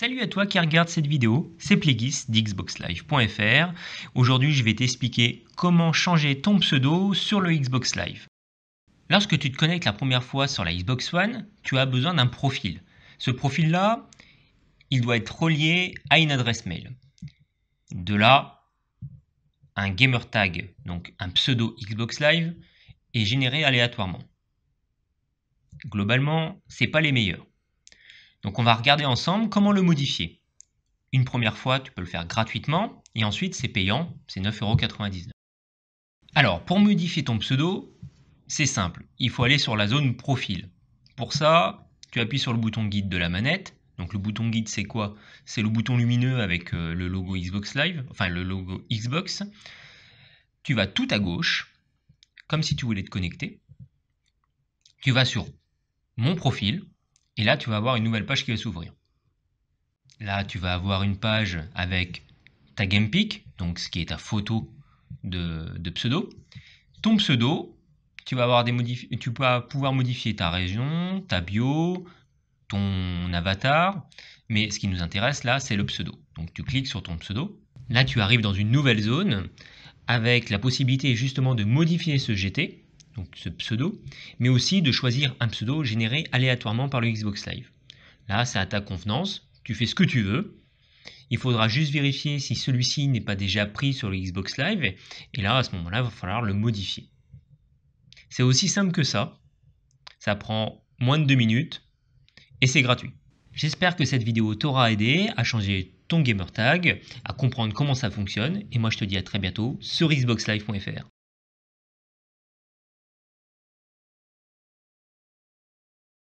Salut à toi qui regarde cette vidéo, c'est Plégis d'XboxLive.fr. Aujourd'hui, je vais t'expliquer comment changer ton pseudo sur le Xbox Live. Lorsque tu te connectes la première fois sur la Xbox One, tu as besoin d'un profil. Ce profil-là, il doit être relié à une adresse mail. De là, un gamer tag, donc un pseudo Xbox Live, est généré aléatoirement. Globalement, c'est pas les meilleurs. Donc on va regarder ensemble comment le modifier. Une première fois, tu peux le faire gratuitement, et ensuite c'est payant, c'est 9,99€. Alors, pour modifier ton pseudo, c'est simple, il faut aller sur la zone profil. Pour ça, tu appuies sur le bouton guide de la manette. Donc le bouton guide, c'est quoi C'est le bouton lumineux avec euh, le logo Xbox Live, enfin le logo Xbox. Tu vas tout à gauche, comme si tu voulais te connecter. Tu vas sur mon profil, et là, tu vas avoir une nouvelle page qui va s'ouvrir. Là, tu vas avoir une page avec ta GamePic, donc ce qui est ta photo de, pseudo. Ton pseudo, tu vas, avoir tu vas pouvoir modifier ta région, ta bio, ton avatar. Mais ce qui nous intéresse là, c'est le pseudo. Donc tu cliques sur ton pseudo. Là, tu arrives dans une nouvelle zone avec la possibilité justement de modifier ce GT donc ce pseudo, mais aussi de choisir un pseudo généré aléatoirement par le Xbox Live. Là, c'est à ta convenance, tu fais ce que tu veux. Il faudra juste vérifier si celui-ci n'est pas déjà pris sur le Xbox Live, et là, à ce moment-là, il va falloir le modifier. C'est aussi simple que ça, ça prend moins de deux minutes, et c'est gratuit. J'espère que cette vidéo t'aura aidé à changer ton gamer tag, à comprendre comment ça fonctionne, et moi je te dis à très bientôt sur xboxlive.fr.